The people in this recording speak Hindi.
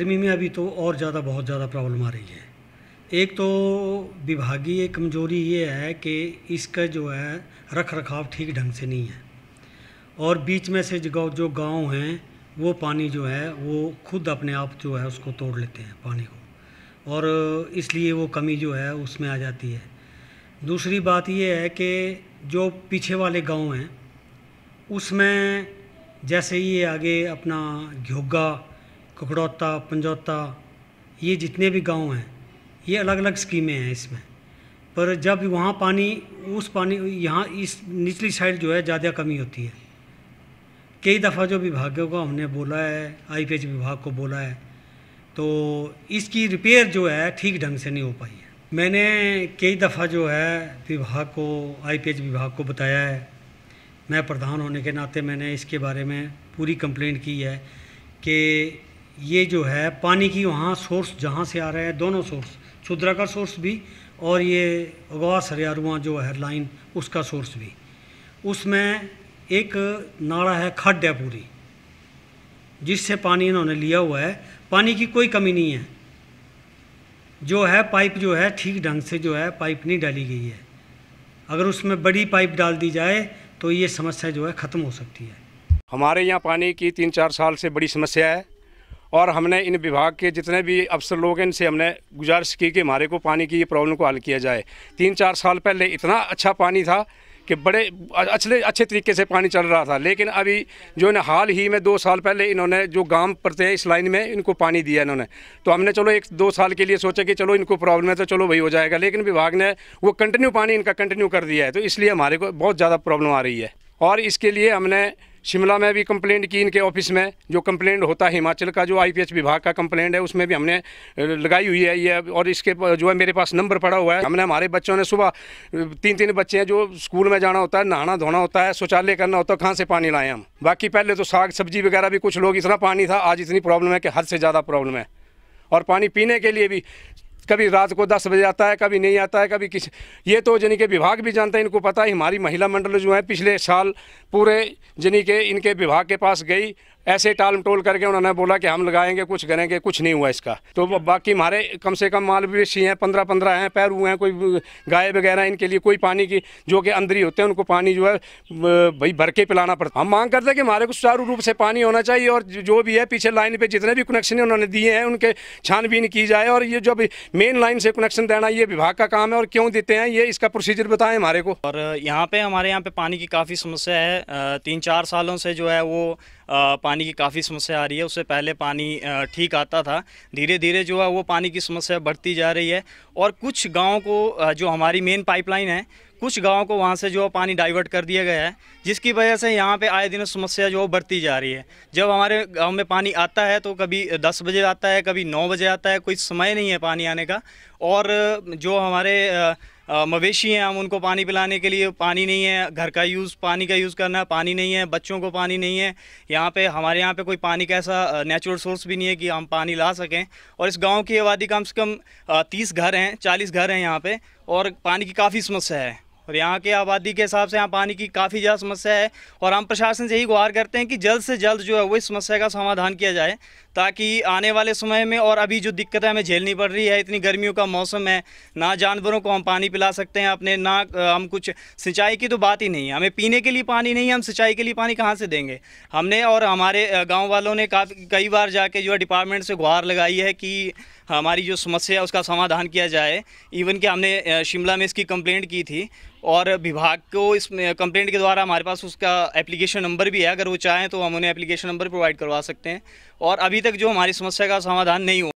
गर्मी में अभी तो और ज़्यादा बहुत ज़्यादा प्रॉब्लम आ रही है एक तो विभागीय कमजोरी ये है कि इसका जो है रख रखाव ठीक ढंग से नहीं है और बीच में से जो जो गांव हैं वो पानी जो है वो खुद अपने आप जो है उसको तोड़ लेते हैं पानी को और इसलिए वो कमी जो है उसमें आ जाती है दूसरी बात ये है कि जो पीछे वाले गाँव हैं उसमें जैसे ही आगे अपना घोगा ककड़ौता पंजौता ये जितने भी गांव हैं ये अलग अलग स्कीमें हैं इसमें पर जब वहाँ पानी उस पानी यहाँ इस निचली साइड जो है ज़्यादा कमी होती है कई दफ़ा जो विभागों को हमने बोला है आई विभाग को बोला है तो इसकी रिपेयर जो है ठीक ढंग से नहीं हो पाई है मैंने कई दफ़ा जो है विभाग को आई विभाग को बताया है मैं प्रधान होने के नाते मैंने इसके बारे में पूरी कंप्लेंट की है कि ये जो है पानी की वहाँ सोर्स जहाँ से आ रहा है दोनों सोर्स सुद्रा का सोर्स भी और ये अगवा सरियारुआ जो है लाइन उसका सोर्स भी उसमें एक नाड़ा है खड्ड है पूरी जिससे पानी इन्होंने लिया हुआ है पानी की कोई कमी नहीं है जो है पाइप जो है ठीक ढंग से जो है पाइप नहीं डाली गई है अगर उसमें बड़ी पाइप डाल दी जाए तो ये समस्या जो है ख़त्म हो सकती है हमारे यहाँ पानी की तीन चार साल से बड़ी समस्या है और हमने इन विभाग के जितने भी अफसर लोग हैं इनसे हमने गुजारिश की कि हमारे को पानी की ये प्रॉब्लम को हल किया जाए तीन चार साल पहले इतना अच्छा पानी था कि बड़े अच्छे अच्छे तरीके से पानी चल रहा था लेकिन अभी जो है हाल ही में दो साल पहले इन्होंने जो गांव पड़ते हैं इस लाइन में इनको पानी दिया इन्होंने तो हमने चलो एक दो साल के लिए सोचा कि चलो इनको प्रॉब्लम है तो चलो वही हो जाएगा लेकिन विभाग ने वो कंटिन्यू पानी इनका कंटिन्यू कर दिया है तो इसलिए हमारे को बहुत ज़्यादा प्रॉब्लम आ रही है और इसके लिए हमने शिमला में भी कंप्लेंट की इनके ऑफिस में जो कंप्लेंट होता है हिमाचल का जो आईपीएच विभाग का कंप्लेंट है उसमें भी हमने लगाई हुई है ये और इसके जो है मेरे पास नंबर पड़ा हुआ है हमने हमारे बच्चों ने सुबह तीन तीन बच्चे हैं जो स्कूल में जाना होता है नहाना धोना होता है शौचालय करना होता है कहाँ से पानी लाएँ हम बाकी पहले तो साग सब्जी वगैरह भी कुछ लोग इतना पानी था आज इतनी प्रॉब्लम है कि हद से ज़्यादा प्रॉब्लम है और पानी पीने के लिए भी कभी रात को दस बजे आता है कभी नहीं आता है कभी किसी ये तो यानी कि विभाग भी जानते हैं इनको पता है हमारी महिला मंडल जो है पिछले साल पूरे यानी कि इनके विभाग के पास गई ऐसे टाल टोल करके उन्होंने बोला कि हम लगाएंगे कुछ करेंगे कुछ नहीं हुआ इसका तो बाकी हमारे कम से कम माल मवेशी हैं पंद्रह पंद्रह हैं पैर हुए हैं कोई गाय वगैरह इनके लिए कोई पानी की जो कि अंदर ही होते हैं उनको पानी जो है भाई भर के पिलाना पड़ता हम मांग करते हैं कि हमारे को सुचारू रूप से पानी होना चाहिए और जो भी है पीछे लाइन पर जितने भी कनेक्शन उन्होंने दिए हैं उनके छानबीन की जाए और ये जो मेन लाइन से कनेक्शन देना ये विभाग का काम है और क्यों देते हैं ये इसका प्रोसीजर बताएं हमारे को और यहाँ पर हमारे यहाँ पे पानी की काफ़ी समस्या है तीन चार सालों से जो है वो पानी पानी की काफ़ी समस्या आ रही है उससे पहले पानी ठीक आता था धीरे धीरे जो है वो पानी की समस्या बढ़ती जा रही है और कुछ गाँव को जो हमारी मेन पाइपलाइन है कुछ गाँव को वहाँ से जो पानी डाइवर्ट कर दिया गया है जिसकी वजह से यहाँ पे आए दिन समस्या जो बढ़ती जा रही है जब हमारे गांव में पानी आता है तो कभी दस बजे आता है कभी नौ बजे आता है कोई समय नहीं है पानी आने का और जो हमारे मवेशी हैं हम उनको पानी पिलाने के लिए पानी नहीं है घर का यूज़ पानी का यूज़ करना है पानी नहीं है बच्चों को पानी नहीं है यहाँ पे हमारे यहाँ पे कोई पानी का ऐसा नेचुरल सोर्स भी नहीं है कि हम पानी ला सकें और इस गाँव की आबादी कम से कम तीस घर हैं चालीस घर हैं यहाँ पे और पानी की काफ़ी समस्या है और यहाँ के आबादी के हिसाब से यहाँ पानी की काफ़ी ज़्यादा समस्या है और हम प्रशासन से यही गुहार करते हैं कि जल्द से जल्द जो है वो इस समस्या का समाधान किया जाए ताकि आने वाले समय में और अभी जो दिक्कतें हमें झेलनी पड़ रही है इतनी गर्मियों का मौसम है ना जानवरों को हम पानी पिला सकते हैं अपने ना हम कुछ सिंचाई की तो बात ही नहीं है हमें पीने के लिए पानी नहीं है हम सिंचाई के लिए पानी कहाँ से देंगे हमने और हमारे गाँव वालों ने कई बार जाके जो है डिपार्टमेंट से गुहार लगाई है कि हमारी जो समस्या है उसका समाधान किया जाए इवन कि हमने शिमला में इसकी कंप्लेंट की थी और विभाग को इस कंप्लेंट के द्वारा हमारे पास उसका एप्लीकेशन नंबर भी है अगर वो चाहें तो हम उन्हें एप्लीकेशन नंबर प्रोवाइड करवा सकते हैं और अभी तक जो हमारी समस्या का समाधान नहीं हुआ